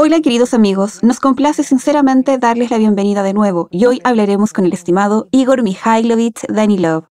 Hola queridos amigos, nos complace sinceramente darles la bienvenida de nuevo y hoy hablaremos con el estimado Igor Mikhailovich Danilov,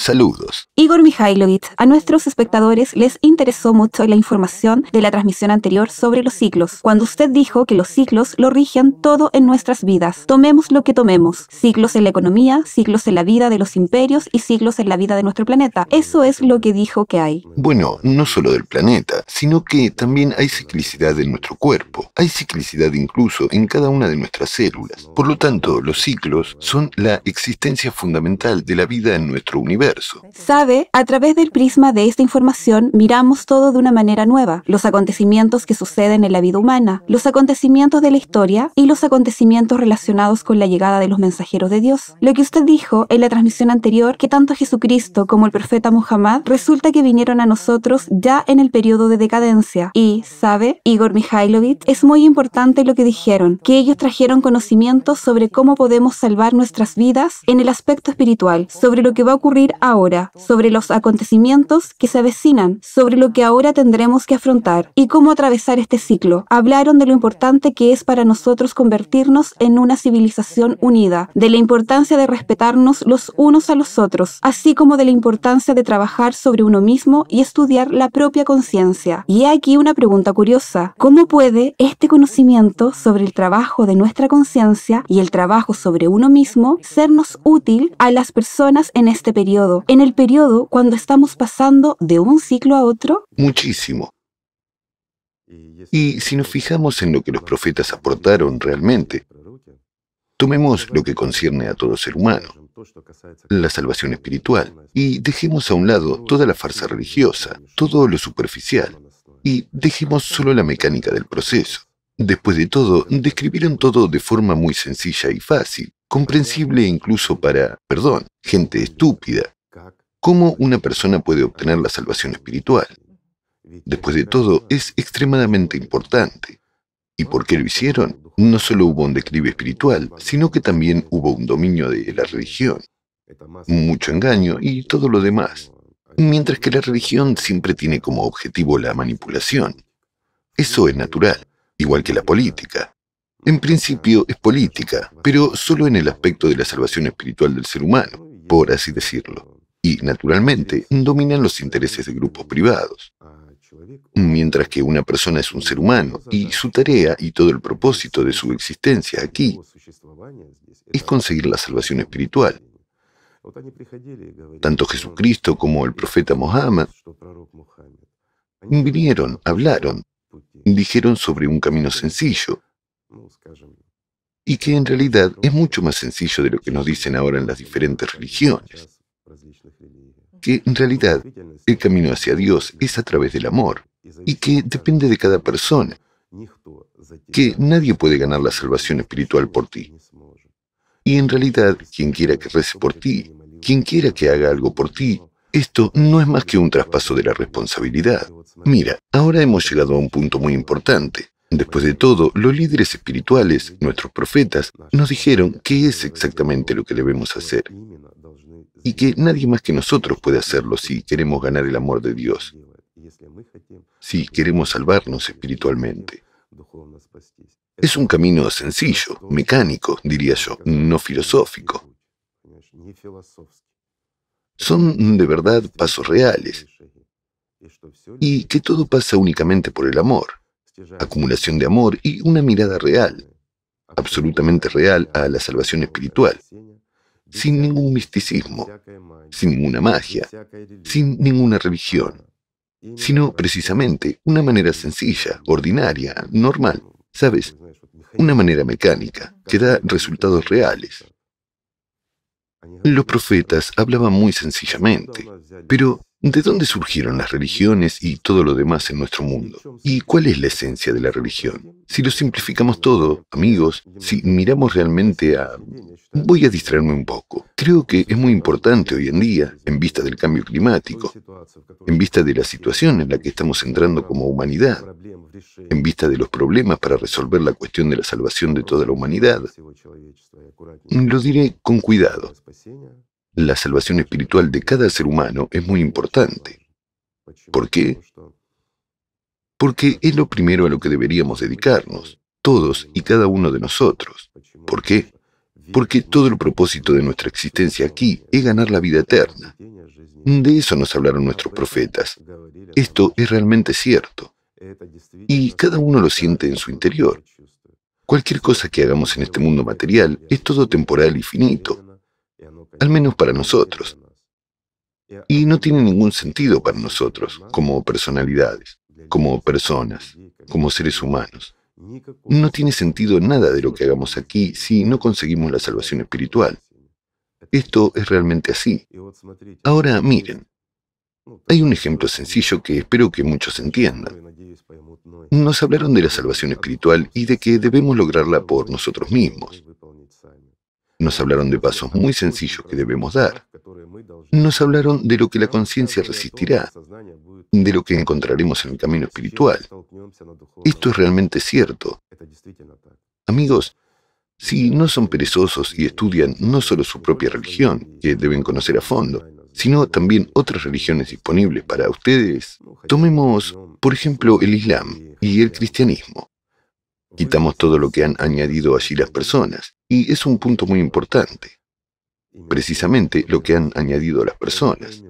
Saludos. Igor Mihailovic, a nuestros espectadores les interesó mucho la información de la transmisión anterior sobre los ciclos, cuando usted dijo que los ciclos lo rigen todo en nuestras vidas. Tomemos lo que tomemos, ciclos en la economía, ciclos en la vida de los imperios y ciclos en la vida de nuestro planeta. Eso es lo que dijo que hay. Bueno, no solo del planeta, sino que también hay ciclicidad en nuestro cuerpo, hay ciclicidad incluso en cada una de nuestras células. Por lo tanto, los ciclos son la existencia fundamental de la vida en nuestro universo Sabe, a través del prisma de esta información miramos todo de una manera nueva, los acontecimientos que suceden en la vida humana, los acontecimientos de la historia y los acontecimientos relacionados con la llegada de los mensajeros de Dios. Lo que usted dijo en la transmisión anterior, que tanto Jesucristo como el profeta Muhammad resulta que vinieron a nosotros ya en el periodo de decadencia. Y, ¿sabe? Igor Mikhailovich, es muy importante lo que dijeron, que ellos trajeron conocimientos sobre cómo podemos salvar nuestras vidas en el aspecto espiritual, sobre lo que va a ocurrir ahora, sobre los acontecimientos que se avecinan, sobre lo que ahora tendremos que afrontar y cómo atravesar este ciclo. Hablaron de lo importante que es para nosotros convertirnos en una civilización unida, de la importancia de respetarnos los unos a los otros, así como de la importancia de trabajar sobre uno mismo y estudiar la propia conciencia. Y aquí una pregunta curiosa. ¿Cómo puede este conocimiento sobre el trabajo de nuestra conciencia y el trabajo sobre uno mismo sernos útil a las personas en este periodo? en el periodo cuando estamos pasando de un ciclo a otro? Muchísimo. Y si nos fijamos en lo que los profetas aportaron realmente, tomemos lo que concierne a todo ser humano, la salvación espiritual, y dejemos a un lado toda la farsa religiosa, todo lo superficial, y dejemos solo la mecánica del proceso. Después de todo, describieron todo de forma muy sencilla y fácil, comprensible incluso para, perdón, gente estúpida, ¿Cómo una persona puede obtener la salvación espiritual? Después de todo, es extremadamente importante. ¿Y por qué lo hicieron? No solo hubo un declive espiritual, sino que también hubo un dominio de la religión, mucho engaño y todo lo demás. Mientras que la religión siempre tiene como objetivo la manipulación. Eso es natural, igual que la política. En principio es política, pero solo en el aspecto de la salvación espiritual del ser humano, por así decirlo y, naturalmente, dominan los intereses de grupos privados. Mientras que una persona es un ser humano y su tarea y todo el propósito de su existencia aquí es conseguir la salvación espiritual. Tanto Jesucristo como el profeta Mohammed vinieron, hablaron, dijeron sobre un camino sencillo y que en realidad es mucho más sencillo de lo que nos dicen ahora en las diferentes religiones que en realidad el camino hacia Dios es a través del amor y que depende de cada persona, que nadie puede ganar la salvación espiritual por ti. Y en realidad, quien quiera que rece por ti, quien quiera que haga algo por ti, esto no es más que un traspaso de la responsabilidad. Mira, ahora hemos llegado a un punto muy importante. Después de todo, los líderes espirituales, nuestros profetas, nos dijeron qué es exactamente lo que debemos hacer y que nadie más que nosotros puede hacerlo si queremos ganar el amor de Dios, si queremos salvarnos espiritualmente. Es un camino sencillo, mecánico, diría yo, no filosófico. Son de verdad pasos reales y que todo pasa únicamente por el amor, acumulación de amor y una mirada real, absolutamente real a la salvación espiritual, sin ningún misticismo, sin ninguna magia, sin ninguna religión, sino precisamente una manera sencilla, ordinaria, normal, ¿sabes? Una manera mecánica que da resultados reales. Los profetas hablaban muy sencillamente, pero ¿De dónde surgieron las religiones y todo lo demás en nuestro mundo? ¿Y cuál es la esencia de la religión? Si lo simplificamos todo, amigos, si miramos realmente a... Voy a distraerme un poco. Creo que es muy importante hoy en día, en vista del cambio climático, en vista de la situación en la que estamos entrando como humanidad, en vista de los problemas para resolver la cuestión de la salvación de toda la humanidad. Lo diré con cuidado la salvación espiritual de cada ser humano es muy importante. ¿Por qué? Porque es lo primero a lo que deberíamos dedicarnos, todos y cada uno de nosotros. ¿Por qué? Porque todo el propósito de nuestra existencia aquí es ganar la vida eterna. De eso nos hablaron nuestros profetas. Esto es realmente cierto. Y cada uno lo siente en su interior. Cualquier cosa que hagamos en este mundo material es todo temporal y finito, al menos para nosotros. Y no tiene ningún sentido para nosotros, como personalidades, como personas, como seres humanos. No tiene sentido nada de lo que hagamos aquí si no conseguimos la salvación espiritual. Esto es realmente así. Ahora miren, hay un ejemplo sencillo que espero que muchos entiendan. Nos hablaron de la salvación espiritual y de que debemos lograrla por nosotros mismos, nos hablaron de pasos muy sencillos que debemos dar. Nos hablaron de lo que la conciencia resistirá, de lo que encontraremos en el camino espiritual. Esto es realmente cierto. Amigos, si no son perezosos y estudian no solo su propia religión, que deben conocer a fondo, sino también otras religiones disponibles para ustedes, tomemos, por ejemplo, el Islam y el cristianismo. Quitamos todo lo que han añadido allí las personas. Y es un punto muy importante. Precisamente lo que han añadido las personas.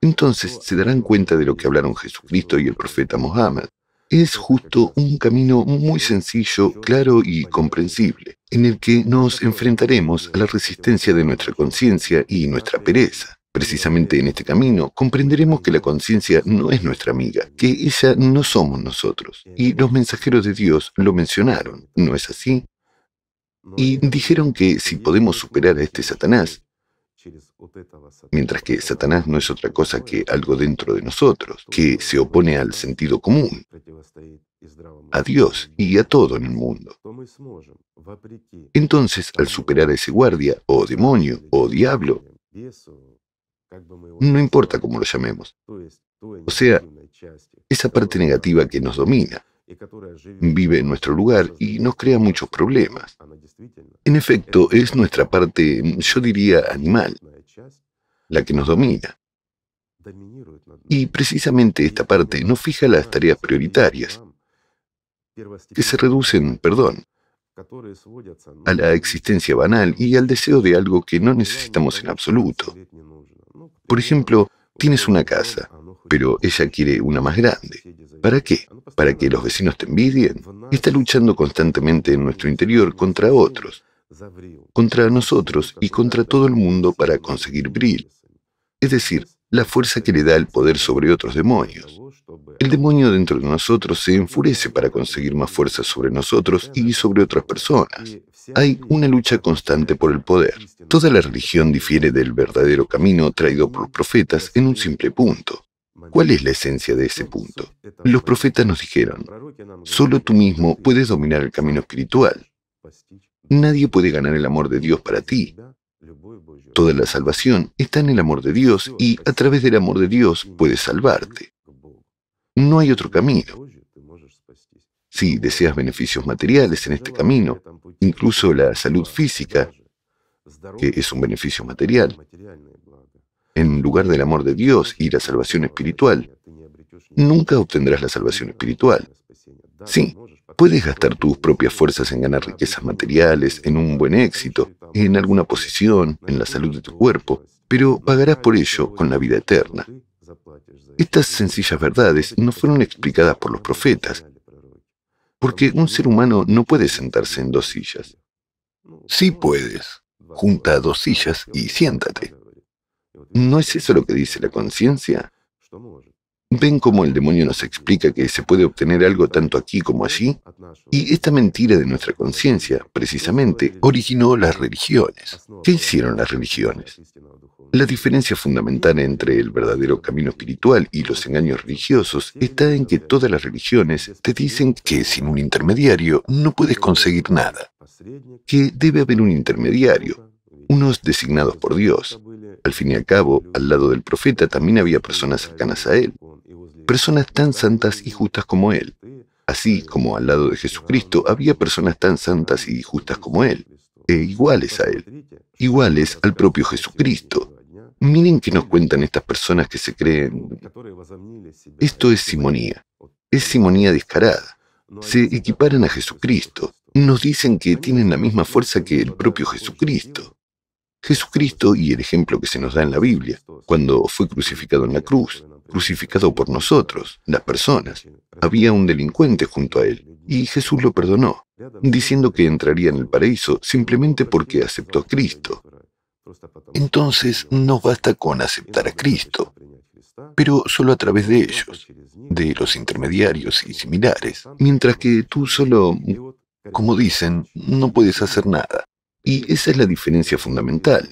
Entonces se darán cuenta de lo que hablaron Jesucristo y el profeta Mohammed. Es justo un camino muy sencillo, claro y comprensible, en el que nos enfrentaremos a la resistencia de nuestra conciencia y nuestra pereza. Precisamente en este camino comprenderemos que la conciencia no es nuestra amiga, que ella no somos nosotros. Y los mensajeros de Dios lo mencionaron, ¿no es así? Y dijeron que si podemos superar a este Satanás, mientras que Satanás no es otra cosa que algo dentro de nosotros, que se opone al sentido común, a Dios y a todo en el mundo. Entonces, al superar a ese guardia, o demonio, o diablo, no importa cómo lo llamemos, o sea, esa parte negativa que nos domina, vive en nuestro lugar y nos crea muchos problemas. En efecto, es nuestra parte, yo diría, animal, la que nos domina. Y precisamente esta parte nos fija las tareas prioritarias, que se reducen, perdón, a la existencia banal y al deseo de algo que no necesitamos en absoluto. Por ejemplo, tienes una casa, pero ella quiere una más grande. ¿Para qué? ¿Para que los vecinos te envidien? Está luchando constantemente en nuestro interior contra otros, contra nosotros y contra todo el mundo para conseguir Bril. Es decir, la fuerza que le da el poder sobre otros demonios. El demonio dentro de nosotros se enfurece para conseguir más fuerza sobre nosotros y sobre otras personas. Hay una lucha constante por el poder. Toda la religión difiere del verdadero camino traído por los profetas en un simple punto. ¿Cuál es la esencia de ese punto? Los profetas nos dijeron, solo tú mismo puedes dominar el camino espiritual. Nadie puede ganar el amor de Dios para ti. Toda la salvación está en el amor de Dios y a través del amor de Dios puedes salvarte. No hay otro camino. Si deseas beneficios materiales en este camino, incluso la salud física, que es un beneficio material, en lugar del amor de Dios y la salvación espiritual, nunca obtendrás la salvación espiritual. Sí, puedes gastar tus propias fuerzas en ganar riquezas materiales, en un buen éxito, en alguna posición, en la salud de tu cuerpo, pero pagarás por ello con la vida eterna. Estas sencillas verdades no fueron explicadas por los profetas, porque un ser humano no puede sentarse en dos sillas. Sí puedes. Junta dos sillas y siéntate. ¿No es eso lo que dice la conciencia? ¿Ven cómo el demonio nos explica que se puede obtener algo tanto aquí como allí? Y esta mentira de nuestra conciencia, precisamente, originó las religiones. ¿Qué hicieron las religiones? La diferencia fundamental entre el verdadero camino espiritual y los engaños religiosos está en que todas las religiones te dicen que sin un intermediario no puedes conseguir nada, que debe haber un intermediario, unos designados por Dios. Al fin y al cabo, al lado del profeta también había personas cercanas a él, personas tan santas y justas como él, así como al lado de Jesucristo había personas tan santas y justas como él, e iguales a él, iguales al propio Jesucristo. Miren qué nos cuentan estas personas que se creen... Esto es simonía, es simonía descarada. Se equiparan a Jesucristo, nos dicen que tienen la misma fuerza que el propio Jesucristo. Jesucristo y el ejemplo que se nos da en la Biblia, cuando fue crucificado en la cruz, crucificado por nosotros, las personas. Había un delincuente junto a él, y Jesús lo perdonó, diciendo que entraría en el paraíso simplemente porque aceptó a Cristo. Entonces no basta con aceptar a Cristo, pero solo a través de ellos, de los intermediarios y similares, mientras que tú solo, como dicen, no puedes hacer nada. Y esa es la diferencia fundamental.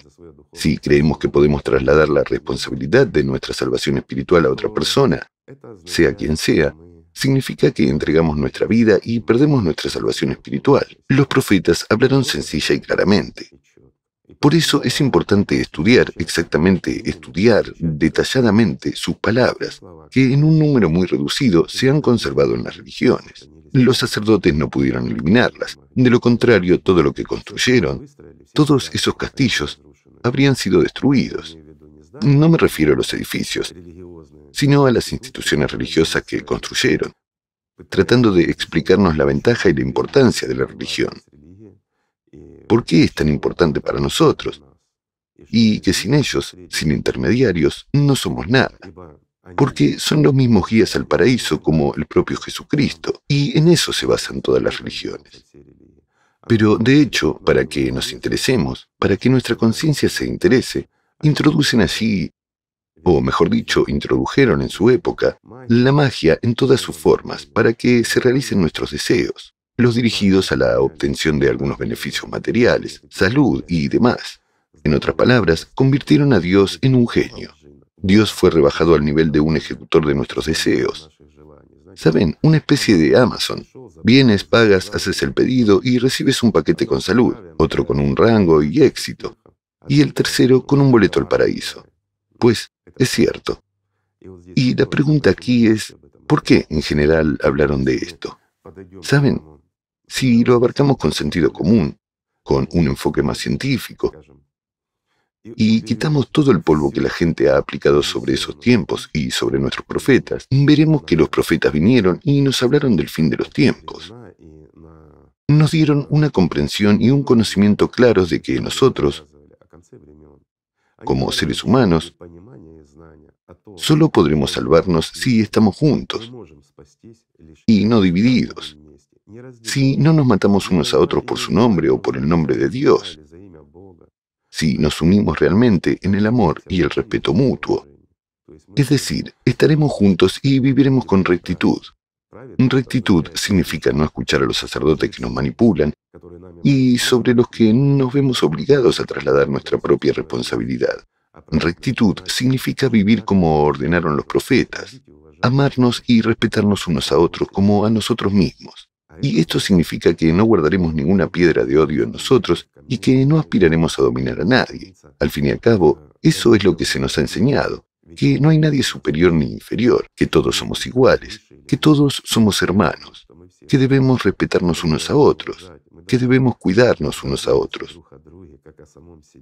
Si creemos que podemos trasladar la responsabilidad de nuestra salvación espiritual a otra persona, sea quien sea, significa que entregamos nuestra vida y perdemos nuestra salvación espiritual. Los profetas hablaron sencilla y claramente. Por eso es importante estudiar exactamente, estudiar detalladamente sus palabras, que en un número muy reducido se han conservado en las religiones. Los sacerdotes no pudieron eliminarlas. De lo contrario, todo lo que construyeron, todos esos castillos, habrían sido destruidos. No me refiero a los edificios, sino a las instituciones religiosas que construyeron, tratando de explicarnos la ventaja y la importancia de la religión por qué es tan importante para nosotros, y que sin ellos, sin intermediarios, no somos nada, porque son los mismos guías al paraíso como el propio Jesucristo, y en eso se basan todas las religiones. Pero de hecho, para que nos interesemos, para que nuestra conciencia se interese, introducen así, o mejor dicho, introdujeron en su época, la magia en todas sus formas para que se realicen nuestros deseos los dirigidos a la obtención de algunos beneficios materiales, salud y demás. En otras palabras, convirtieron a Dios en un genio. Dios fue rebajado al nivel de un ejecutor de nuestros deseos. Saben, una especie de Amazon. Vienes, pagas, haces el pedido y recibes un paquete con salud, otro con un rango y éxito, y el tercero con un boleto al paraíso. Pues, es cierto. Y la pregunta aquí es, ¿por qué en general hablaron de esto? Saben, si lo abarcamos con sentido común, con un enfoque más científico, y quitamos todo el polvo que la gente ha aplicado sobre esos tiempos y sobre nuestros profetas, veremos que los profetas vinieron y nos hablaron del fin de los tiempos. Nos dieron una comprensión y un conocimiento claros de que nosotros, como seres humanos, solo podremos salvarnos si estamos juntos y no divididos si no nos matamos unos a otros por su nombre o por el nombre de Dios, si nos unimos realmente en el amor y el respeto mutuo. Es decir, estaremos juntos y viviremos con rectitud. Rectitud significa no escuchar a los sacerdotes que nos manipulan y sobre los que nos vemos obligados a trasladar nuestra propia responsabilidad. Rectitud significa vivir como ordenaron los profetas, amarnos y respetarnos unos a otros como a nosotros mismos. Y esto significa que no guardaremos ninguna piedra de odio en nosotros y que no aspiraremos a dominar a nadie. Al fin y al cabo, eso es lo que se nos ha enseñado, que no hay nadie superior ni inferior, que todos somos iguales, que todos somos hermanos, que debemos respetarnos unos a otros, que debemos cuidarnos unos a otros,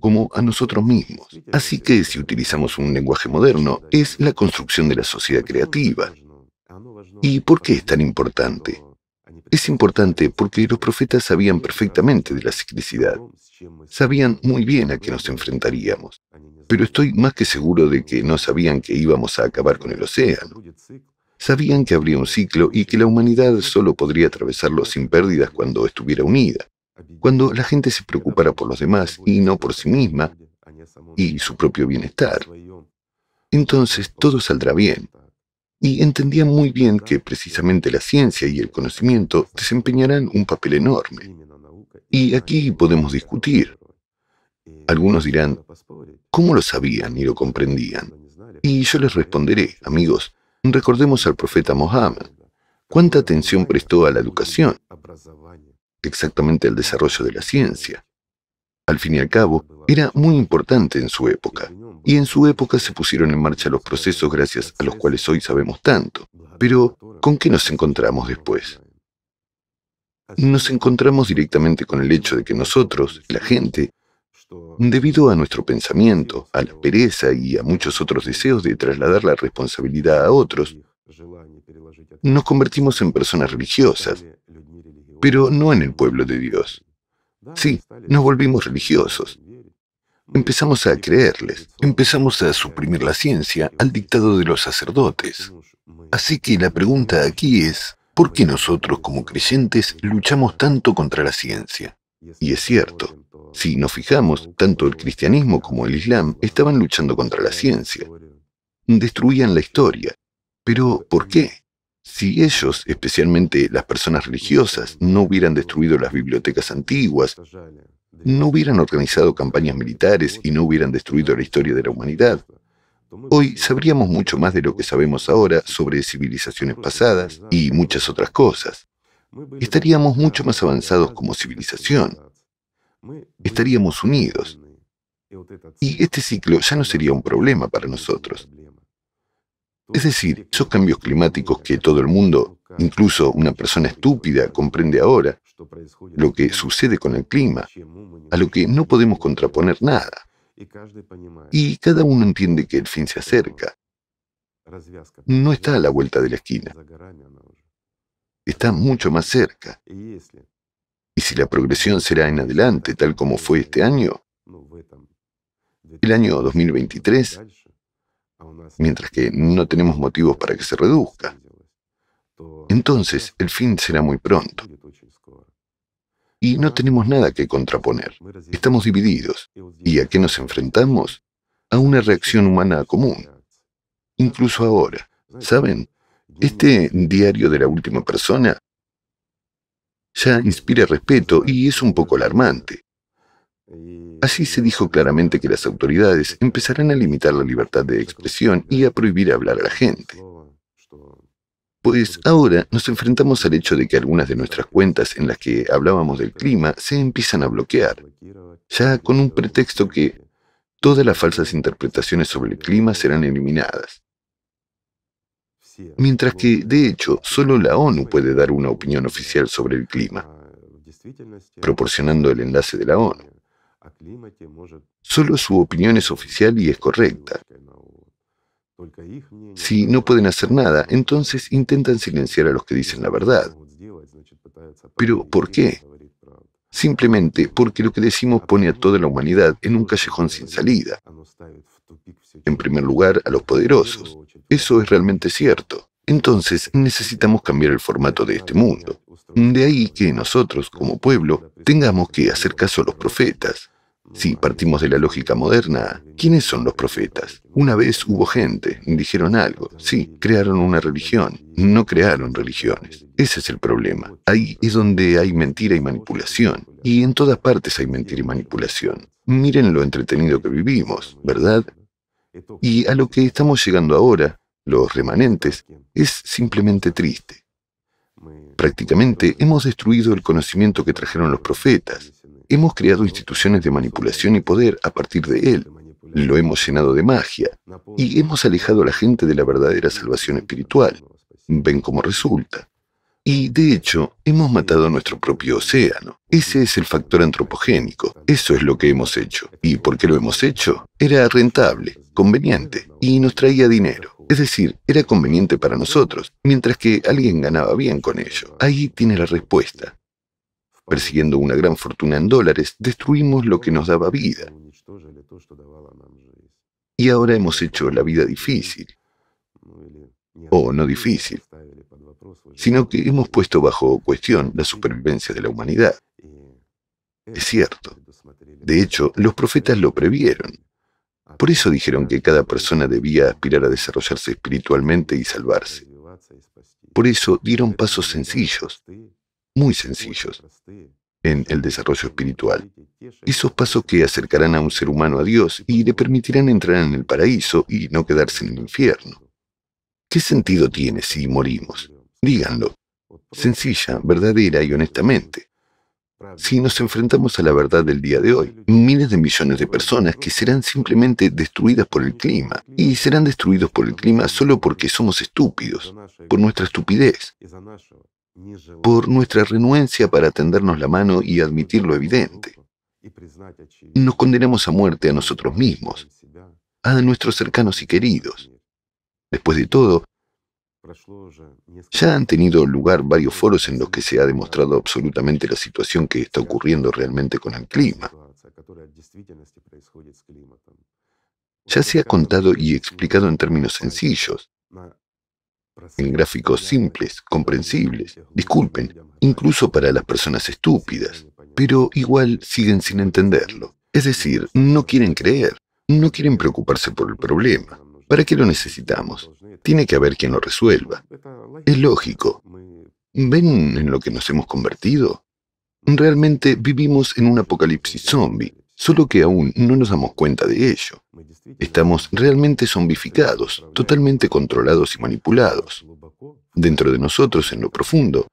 como a nosotros mismos. Así que si utilizamos un lenguaje moderno, es la construcción de la sociedad creativa. ¿Y por qué es tan importante? es importante porque los profetas sabían perfectamente de la ciclicidad. Sabían muy bien a qué nos enfrentaríamos. Pero estoy más que seguro de que no sabían que íbamos a acabar con el océano. Sabían que habría un ciclo y que la humanidad solo podría atravesarlo sin pérdidas cuando estuviera unida, cuando la gente se preocupara por los demás y no por sí misma y su propio bienestar. Entonces todo saldrá bien y entendía muy bien que precisamente la ciencia y el conocimiento desempeñarán un papel enorme. Y aquí podemos discutir. Algunos dirán, ¿cómo lo sabían y lo comprendían? Y yo les responderé, amigos, recordemos al profeta Mohammed. ¿Cuánta atención prestó a la educación? Exactamente al desarrollo de la ciencia. Al fin y al cabo, era muy importante en su época, y en su época se pusieron en marcha los procesos gracias a los cuales hoy sabemos tanto. Pero, ¿con qué nos encontramos después? Nos encontramos directamente con el hecho de que nosotros, la gente, debido a nuestro pensamiento, a la pereza y a muchos otros deseos de trasladar la responsabilidad a otros, nos convertimos en personas religiosas, pero no en el pueblo de Dios. Sí, nos volvimos religiosos. Empezamos a creerles, empezamos a suprimir la ciencia al dictado de los sacerdotes. Así que la pregunta aquí es, ¿por qué nosotros como creyentes luchamos tanto contra la ciencia? Y es cierto, si nos fijamos, tanto el cristianismo como el islam estaban luchando contra la ciencia. Destruían la historia. Pero ¿por qué? Si ellos, especialmente las personas religiosas, no hubieran destruido las bibliotecas antiguas, no hubieran organizado campañas militares y no hubieran destruido la historia de la humanidad, hoy sabríamos mucho más de lo que sabemos ahora sobre civilizaciones pasadas y muchas otras cosas. Estaríamos mucho más avanzados como civilización. Estaríamos unidos. Y este ciclo ya no sería un problema para nosotros. Es decir, esos cambios climáticos que todo el mundo, incluso una persona estúpida, comprende ahora, lo que sucede con el clima, a lo que no podemos contraponer nada. Y cada uno entiende que el fin se acerca. No está a la vuelta de la esquina. Está mucho más cerca. Y si la progresión será en adelante, tal como fue este año, el año 2023 mientras que no tenemos motivos para que se reduzca. Pues, Entonces, el fin será muy pronto. Y no tenemos nada que contraponer. Estamos divididos. ¿Y a qué nos enfrentamos? A una reacción humana común. Incluso ahora. ¿Saben? Este diario de la última persona ya inspira respeto y es un poco alarmante. Así se dijo claramente que las autoridades empezarán a limitar la libertad de expresión y a prohibir hablar a la gente. Pues ahora nos enfrentamos al hecho de que algunas de nuestras cuentas en las que hablábamos del clima se empiezan a bloquear, ya con un pretexto que todas las falsas interpretaciones sobre el clima serán eliminadas. Mientras que, de hecho, solo la ONU puede dar una opinión oficial sobre el clima, proporcionando el enlace de la ONU. Solo su opinión es oficial y es correcta. Si no pueden hacer nada, entonces intentan silenciar a los que dicen la verdad. Pero ¿por qué? Simplemente porque lo que decimos pone a toda la humanidad en un callejón sin salida. En primer lugar, a los poderosos. Eso es realmente cierto. Entonces necesitamos cambiar el formato de este mundo. De ahí que nosotros, como pueblo, tengamos que hacer caso a los profetas, si partimos de la lógica moderna, ¿quiénes son los profetas? Una vez hubo gente, dijeron algo, sí, crearon una religión, no crearon religiones. Ese es el problema. Ahí es donde hay mentira y manipulación. Y en todas partes hay mentira y manipulación. Miren lo entretenido que vivimos, ¿verdad? Y a lo que estamos llegando ahora, los remanentes, es simplemente triste. Prácticamente hemos destruido el conocimiento que trajeron los profetas, Hemos creado instituciones de manipulación y poder a partir de él. Lo hemos llenado de magia y hemos alejado a la gente de la verdadera salvación espiritual. Ven cómo resulta. Y de hecho, hemos matado a nuestro propio océano. Ese es el factor antropogénico. Eso es lo que hemos hecho. ¿Y por qué lo hemos hecho? Era rentable, conveniente y nos traía dinero. Es decir, era conveniente para nosotros, mientras que alguien ganaba bien con ello. Ahí tiene la respuesta. Persiguiendo una gran fortuna en dólares, destruimos lo que nos daba vida. Y ahora hemos hecho la vida difícil. O no difícil, sino que hemos puesto bajo cuestión la supervivencia de la humanidad. Es cierto. De hecho, los profetas lo previeron. Por eso dijeron que cada persona debía aspirar a desarrollarse espiritualmente y salvarse. Por eso dieron pasos sencillos, muy sencillos en el desarrollo espiritual. Esos pasos que acercarán a un ser humano a Dios y le permitirán entrar en el paraíso y no quedarse en el infierno. ¿Qué sentido tiene si morimos? Díganlo. Sencilla, verdadera y honestamente. Si nos enfrentamos a la verdad del día de hoy, miles de millones de personas que serán simplemente destruidas por el clima, y serán destruidos por el clima solo porque somos estúpidos, por nuestra estupidez por nuestra renuencia para tendernos la mano y admitir lo evidente. Nos condenamos a muerte a nosotros mismos, a nuestros cercanos y queridos. Después de todo, ya han tenido lugar varios foros en los que se ha demostrado absolutamente la situación que está ocurriendo realmente con el clima. Ya se ha contado y explicado en términos sencillos, en gráficos simples, comprensibles, disculpen, incluso para las personas estúpidas, pero igual siguen sin entenderlo. Es decir, no quieren creer, no quieren preocuparse por el problema. ¿Para qué lo necesitamos? Tiene que haber quien lo resuelva. Es lógico. ¿Ven en lo que nos hemos convertido? Realmente vivimos en un apocalipsis zombie solo que aún no nos damos cuenta de ello. Estamos realmente zombificados, totalmente controlados y manipulados. Dentro de nosotros, en lo profundo,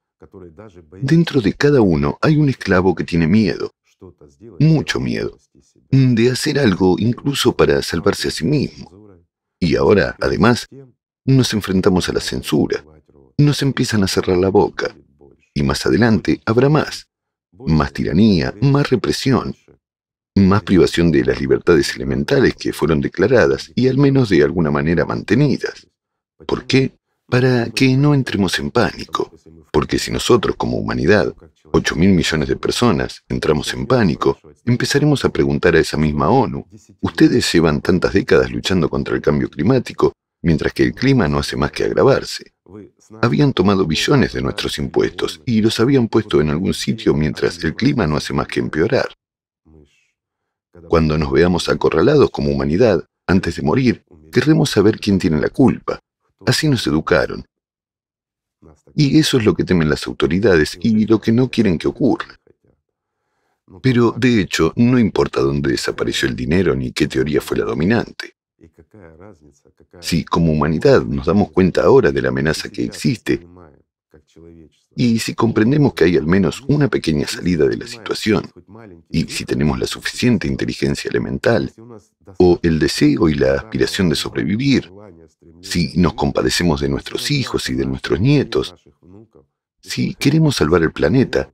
dentro de cada uno hay un esclavo que tiene miedo, mucho miedo, de hacer algo incluso para salvarse a sí mismo. Y ahora, además, nos enfrentamos a la censura. Nos empiezan a cerrar la boca. Y más adelante habrá más. Más tiranía, más represión, más privación de las libertades elementales que fueron declaradas y al menos de alguna manera mantenidas. ¿Por qué? Para que no entremos en pánico, porque si nosotros como humanidad, 8 mil millones de personas, entramos en pánico, empezaremos a preguntar a esa misma ONU, ustedes llevan tantas décadas luchando contra el cambio climático, mientras que el clima no hace más que agravarse. Habían tomado billones de nuestros impuestos y los habían puesto en algún sitio mientras el clima no hace más que empeorar. Cuando nos veamos acorralados como humanidad, antes de morir, querremos saber quién tiene la culpa. Así nos educaron. Y eso es lo que temen las autoridades y lo que no quieren que ocurra. Pero, de hecho, no importa dónde desapareció el dinero ni qué teoría fue la dominante. Si como humanidad nos damos cuenta ahora de la amenaza que existe, y si comprendemos que hay al menos una pequeña salida de la situación, y si tenemos la suficiente inteligencia elemental, o el deseo y la aspiración de sobrevivir, si nos compadecemos de nuestros hijos y de nuestros nietos, si queremos salvar el planeta,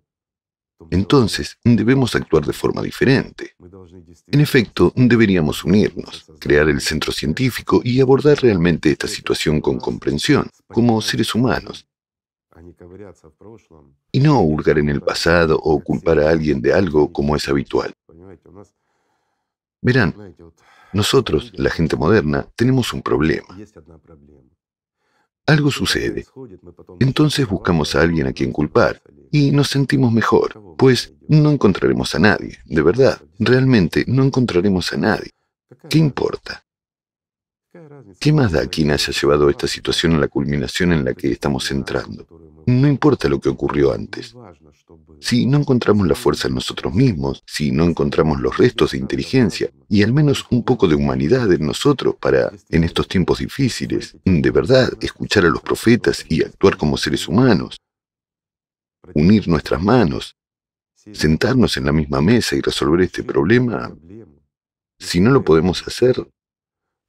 entonces debemos actuar de forma diferente. En efecto, deberíamos unirnos, crear el centro científico y abordar realmente esta situación con comprensión, como seres humanos, y no hurgar en el pasado o culpar a alguien de algo como es habitual. Verán, nosotros, la gente moderna, tenemos un problema. Algo sucede. Entonces buscamos a alguien a quien culpar y nos sentimos mejor, pues no encontraremos a nadie, de verdad, realmente no encontraremos a nadie. ¿Qué importa? ¿Qué más da quien haya llevado esta situación a la culminación en la que estamos entrando? No importa lo que ocurrió antes. Si no encontramos la fuerza en nosotros mismos, si no encontramos los restos de inteligencia y al menos un poco de humanidad en nosotros para, en estos tiempos difíciles, de verdad escuchar a los profetas y actuar como seres humanos, unir nuestras manos, sentarnos en la misma mesa y resolver este problema, si no lo podemos hacer,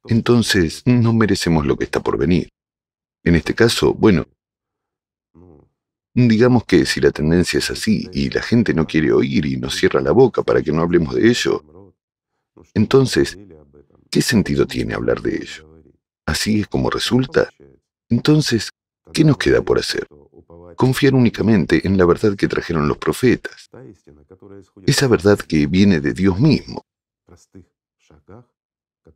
entonces no merecemos lo que está por venir. En este caso, bueno, digamos que si la tendencia es así y la gente no quiere oír y nos cierra la boca para que no hablemos de ello, entonces, ¿qué sentido tiene hablar de ello? Así es como resulta. Entonces, ¿qué nos queda por hacer? Confiar únicamente en la verdad que trajeron los profetas, esa verdad que viene de Dios mismo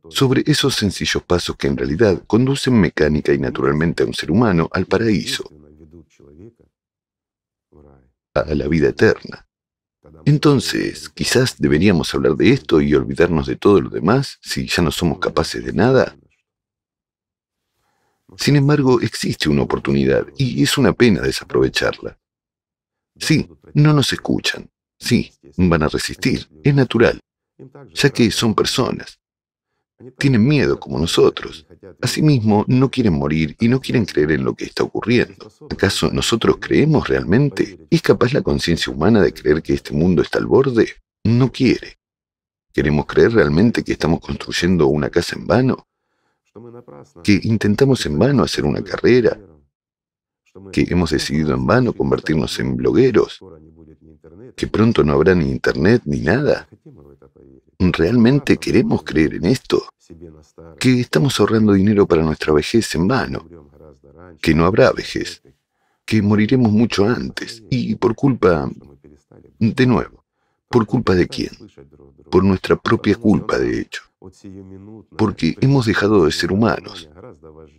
sobre esos sencillos pasos que en realidad conducen mecánica y naturalmente a un ser humano al paraíso, a la vida eterna. Entonces, quizás deberíamos hablar de esto y olvidarnos de todo lo demás si ya no somos capaces de nada. Sin embargo, existe una oportunidad y es una pena desaprovecharla. Sí, no nos escuchan. Sí, van a resistir. Es natural, ya que son personas. Tienen miedo como nosotros. Asimismo, no quieren morir y no quieren creer en lo que está ocurriendo. ¿Acaso nosotros creemos realmente? ¿Es capaz la conciencia humana de creer que este mundo está al borde? No quiere. ¿Queremos creer realmente que estamos construyendo una casa en vano? ¿Que intentamos en vano hacer una carrera? ¿Que hemos decidido en vano convertirnos en blogueros? ¿Que pronto no habrá ni internet ni nada? ¿Realmente queremos creer en esto? Que estamos ahorrando dinero para nuestra vejez en vano, que no habrá vejez, que moriremos mucho antes y por culpa, de nuevo, por culpa de quién? Por nuestra propia culpa, de hecho. Porque hemos dejado de ser humanos,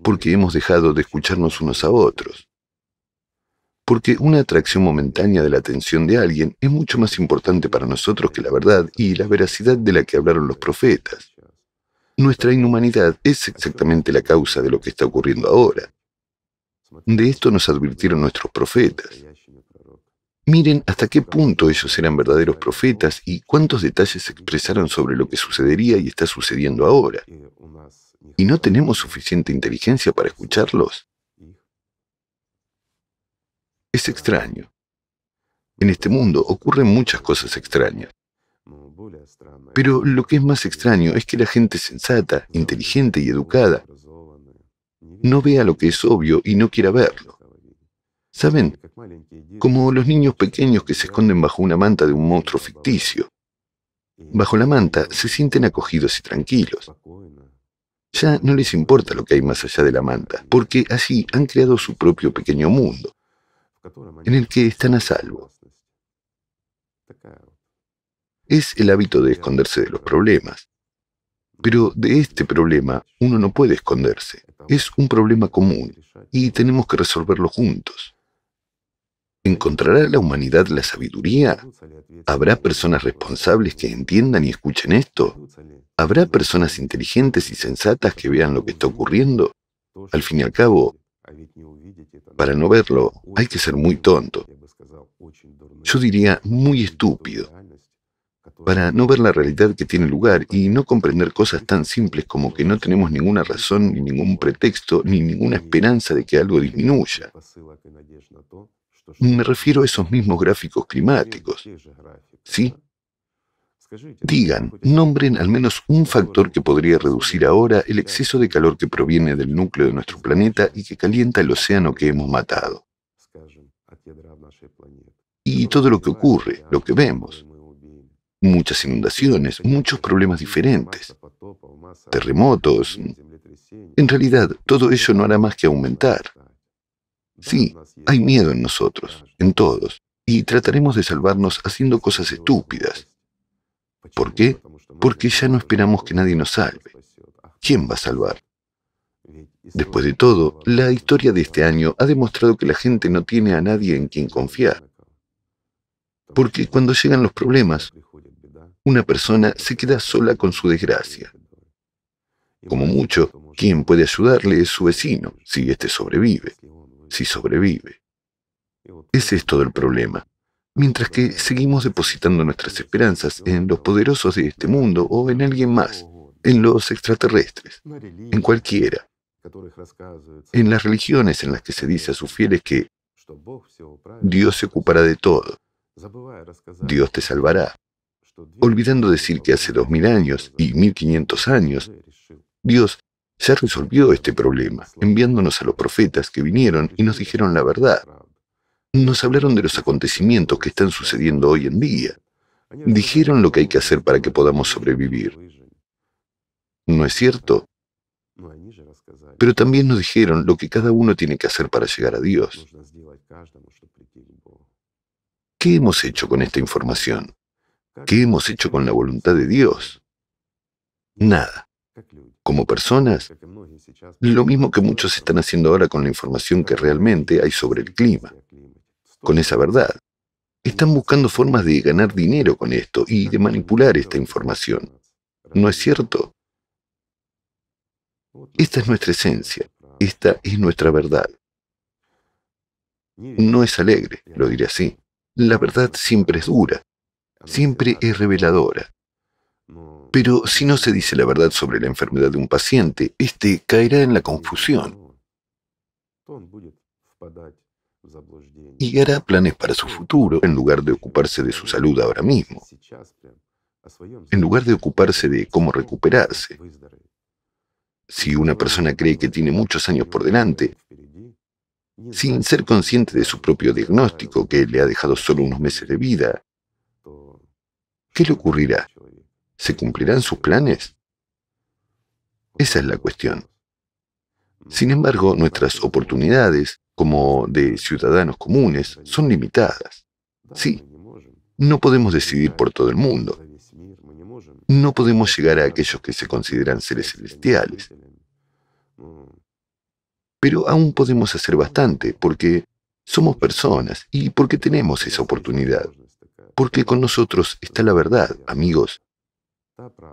porque hemos dejado de escucharnos unos a otros, porque una atracción momentánea de la atención de alguien es mucho más importante para nosotros que la verdad y la veracidad de la que hablaron los profetas. Nuestra inhumanidad es exactamente la causa de lo que está ocurriendo ahora. De esto nos advirtieron nuestros profetas. Miren hasta qué punto ellos eran verdaderos profetas y cuántos detalles expresaron sobre lo que sucedería y está sucediendo ahora. ¿Y no tenemos suficiente inteligencia para escucharlos? Es extraño. En este mundo ocurren muchas cosas extrañas. Pero lo que es más extraño es que la gente sensata, inteligente y educada no vea lo que es obvio y no quiera verlo. ¿Saben? Como los niños pequeños que se esconden bajo una manta de un monstruo ficticio. Bajo la manta se sienten acogidos y tranquilos. Ya no les importa lo que hay más allá de la manta, porque así han creado su propio pequeño mundo en el que están a salvo. Es el hábito de esconderse de los problemas. Pero de este problema uno no puede esconderse. Es un problema común y tenemos que resolverlo juntos. ¿Encontrará la humanidad la sabiduría? ¿Habrá personas responsables que entiendan y escuchen esto? ¿Habrá personas inteligentes y sensatas que vean lo que está ocurriendo? Al fin y al cabo, para no verlo hay que ser muy tonto. Yo diría muy estúpido. Para no ver la realidad que tiene lugar y no comprender cosas tan simples como que no tenemos ninguna razón, ni ningún pretexto, ni ninguna esperanza de que algo disminuya. Me refiero a esos mismos gráficos climáticos. ¿Sí? Digan, nombren al menos un factor que podría reducir ahora el exceso de calor que proviene del núcleo de nuestro planeta y que calienta el océano que hemos matado. Y todo lo que ocurre, lo que vemos. Muchas inundaciones, muchos problemas diferentes, terremotos. En realidad, todo ello no hará más que aumentar. Sí, hay miedo en nosotros, en todos, y trataremos de salvarnos haciendo cosas estúpidas, ¿Por qué? Porque ya no esperamos que nadie nos salve. ¿Quién va a salvar? Después de todo, la historia de este año ha demostrado que la gente no tiene a nadie en quien confiar. Porque cuando llegan los problemas, una persona se queda sola con su desgracia. Como mucho, quien puede ayudarle es su vecino, si éste sobrevive, si sobrevive. Ese es todo el problema mientras que seguimos depositando nuestras esperanzas en los poderosos de este mundo o en alguien más, en los extraterrestres, en cualquiera, en las religiones en las que se dice a sus fieles que Dios se ocupará de todo, Dios te salvará, olvidando decir que hace dos mil años y mil quinientos años, Dios ya resolvió este problema, enviándonos a los profetas que vinieron y nos dijeron la verdad, nos hablaron de los acontecimientos que están sucediendo hoy en día. Dijeron lo que hay que hacer para que podamos sobrevivir. ¿No es cierto? Pero también nos dijeron lo que cada uno tiene que hacer para llegar a Dios. ¿Qué hemos hecho con esta información? ¿Qué hemos hecho con la voluntad de Dios? Nada. Como personas, lo mismo que muchos están haciendo ahora con la información que realmente hay sobre el clima con esa verdad. Están buscando formas de ganar dinero con esto y de manipular esta información. ¿No es cierto? Esta es nuestra esencia, esta es nuestra verdad. No es alegre, lo diré así. La verdad siempre es dura, siempre es reveladora. Pero si no se dice la verdad sobre la enfermedad de un paciente, éste caerá en la confusión y hará planes para su futuro en lugar de ocuparse de su salud ahora mismo, en lugar de ocuparse de cómo recuperarse. Si una persona cree que tiene muchos años por delante, sin ser consciente de su propio diagnóstico que le ha dejado solo unos meses de vida, ¿qué le ocurrirá? ¿Se cumplirán sus planes? Esa es la cuestión. Sin embargo, nuestras oportunidades como de ciudadanos comunes, son limitadas. Sí, no podemos decidir por todo el mundo. No podemos llegar a aquellos que se consideran seres celestiales. Pero aún podemos hacer bastante porque somos personas y porque tenemos esa oportunidad. Porque con nosotros está la verdad, amigos.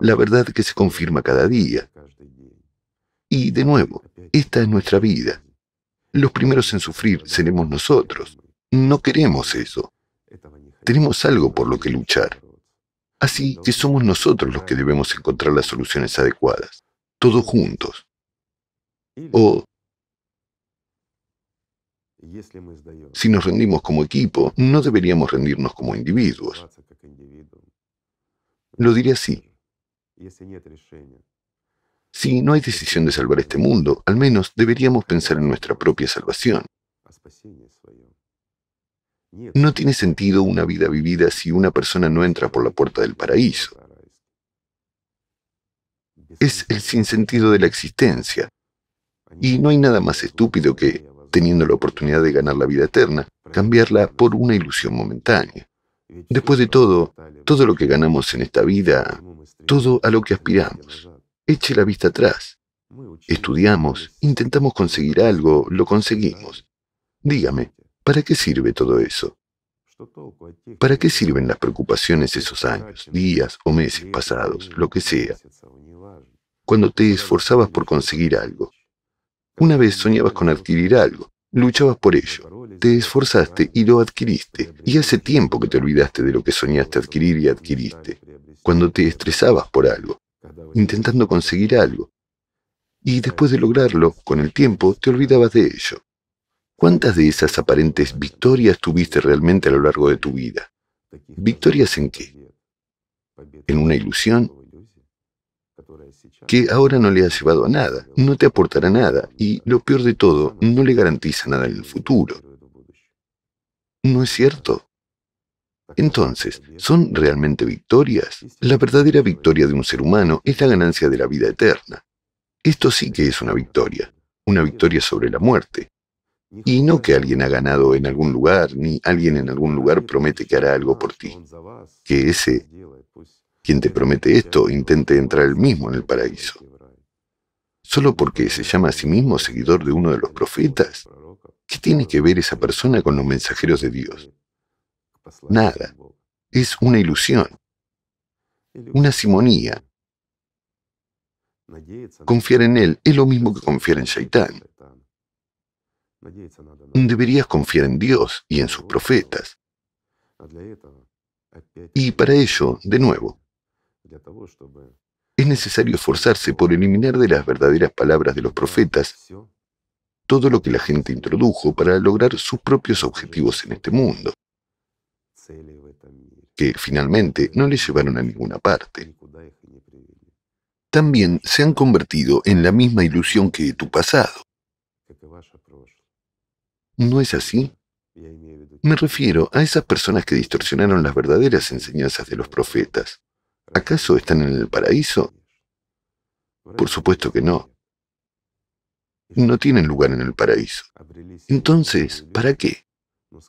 La verdad que se confirma cada día. Y de nuevo, esta es nuestra vida los primeros en sufrir seremos nosotros. No queremos eso. Tenemos algo por lo que luchar. Así que somos nosotros los que debemos encontrar las soluciones adecuadas, todos juntos. O si nos rendimos como equipo, no deberíamos rendirnos como individuos. Lo diré así. Si no hay decisión de salvar este mundo, al menos deberíamos pensar en nuestra propia salvación. No tiene sentido una vida vivida si una persona no entra por la puerta del paraíso. Es el sinsentido de la existencia. Y no hay nada más estúpido que, teniendo la oportunidad de ganar la vida eterna, cambiarla por una ilusión momentánea. Después de todo, todo lo que ganamos en esta vida, todo a lo que aspiramos eche la vista atrás. Estudiamos, intentamos conseguir algo, lo conseguimos. Dígame, ¿para qué sirve todo eso? ¿Para qué sirven las preocupaciones esos años, días o meses pasados, lo que sea? Cuando te esforzabas por conseguir algo. Una vez soñabas con adquirir algo, luchabas por ello, te esforzaste y lo adquiriste, y hace tiempo que te olvidaste de lo que soñaste adquirir y adquiriste. Cuando te estresabas por algo, intentando conseguir algo. Y después de lograrlo, con el tiempo, te olvidabas de ello. ¿Cuántas de esas aparentes victorias tuviste realmente a lo largo de tu vida? ¿Victorias en qué? ¿En una ilusión? que ahora no le ha llevado a nada, no te aportará nada y, lo peor de todo, no le garantiza nada en el futuro. ¿No es cierto? Entonces, ¿son realmente victorias? La verdadera victoria de un ser humano es la ganancia de la vida eterna. Esto sí que es una victoria, una victoria sobre la muerte. Y no que alguien ha ganado en algún lugar, ni alguien en algún lugar promete que hará algo por ti. Que ese, quien te promete esto, intente entrar él mismo en el paraíso. Solo porque se llama a sí mismo seguidor de uno de los profetas. ¿Qué tiene que ver esa persona con los mensajeros de Dios? Nada. Es una ilusión. Una simonía. Confiar en él es lo mismo que confiar en Shaitán. Deberías confiar en Dios y en sus profetas. Y para ello, de nuevo, es necesario esforzarse por eliminar de las verdaderas palabras de los profetas todo lo que la gente introdujo para lograr sus propios objetivos en este mundo que finalmente no le llevaron a ninguna parte. También se han convertido en la misma ilusión que tu pasado. ¿No es así? Me refiero a esas personas que distorsionaron las verdaderas enseñanzas de los profetas. ¿Acaso están en el paraíso? Por supuesto que no. No tienen lugar en el paraíso. Entonces, ¿para qué?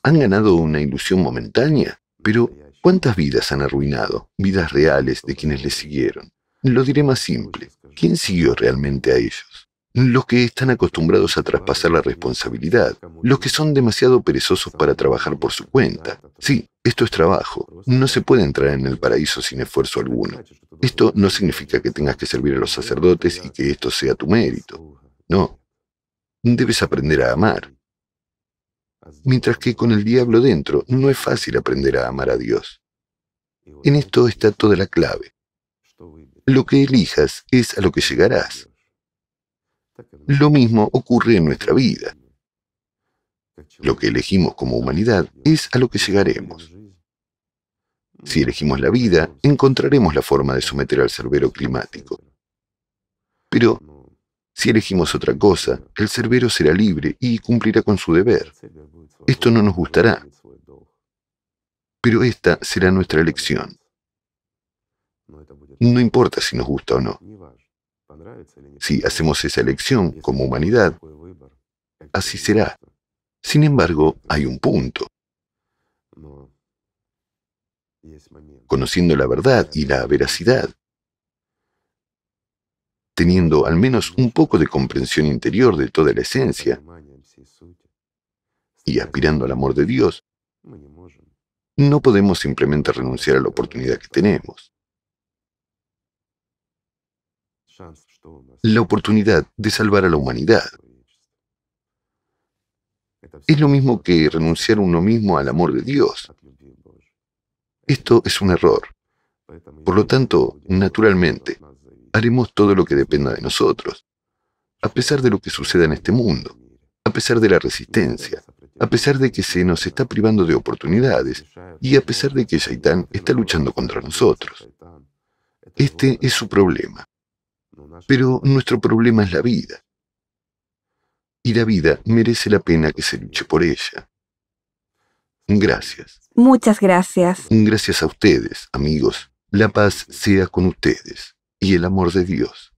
Han ganado una ilusión momentánea, pero ¿cuántas vidas han arruinado? Vidas reales de quienes les siguieron. Lo diré más simple. ¿Quién siguió realmente a ellos? Los que están acostumbrados a traspasar la responsabilidad, los que son demasiado perezosos para trabajar por su cuenta. Sí, esto es trabajo. No se puede entrar en el paraíso sin esfuerzo alguno. Esto no significa que tengas que servir a los sacerdotes y que esto sea tu mérito. No. Debes aprender a amar, mientras que con el diablo dentro no es fácil aprender a amar a Dios. En esto está toda la clave. Lo que elijas es a lo que llegarás. Lo mismo ocurre en nuestra vida. Lo que elegimos como humanidad es a lo que llegaremos. Si elegimos la vida, encontraremos la forma de someter al cerbero climático. Pero si elegimos otra cosa, el cerbero será libre y cumplirá con su deber. Esto no nos gustará, pero esta será nuestra elección. No importa si nos gusta o no. Si hacemos esa elección como humanidad, así será. Sin embargo, hay un punto. Conociendo la verdad y la veracidad, teniendo al menos un poco de comprensión interior de toda la esencia y aspirando al amor de Dios, no podemos simplemente renunciar a la oportunidad que tenemos. La oportunidad de salvar a la humanidad. Es lo mismo que renunciar uno mismo al amor de Dios. Esto es un error. Por lo tanto, naturalmente, haremos todo lo que dependa de nosotros, a pesar de lo que suceda en este mundo, a pesar de la resistencia, a pesar de que se nos está privando de oportunidades y a pesar de que Shaitán está luchando contra nosotros. Este es su problema. Pero nuestro problema es la vida. Y la vida merece la pena que se luche por ella. Gracias. Muchas gracias. Gracias a ustedes, amigos. La paz sea con ustedes y el amor de Dios.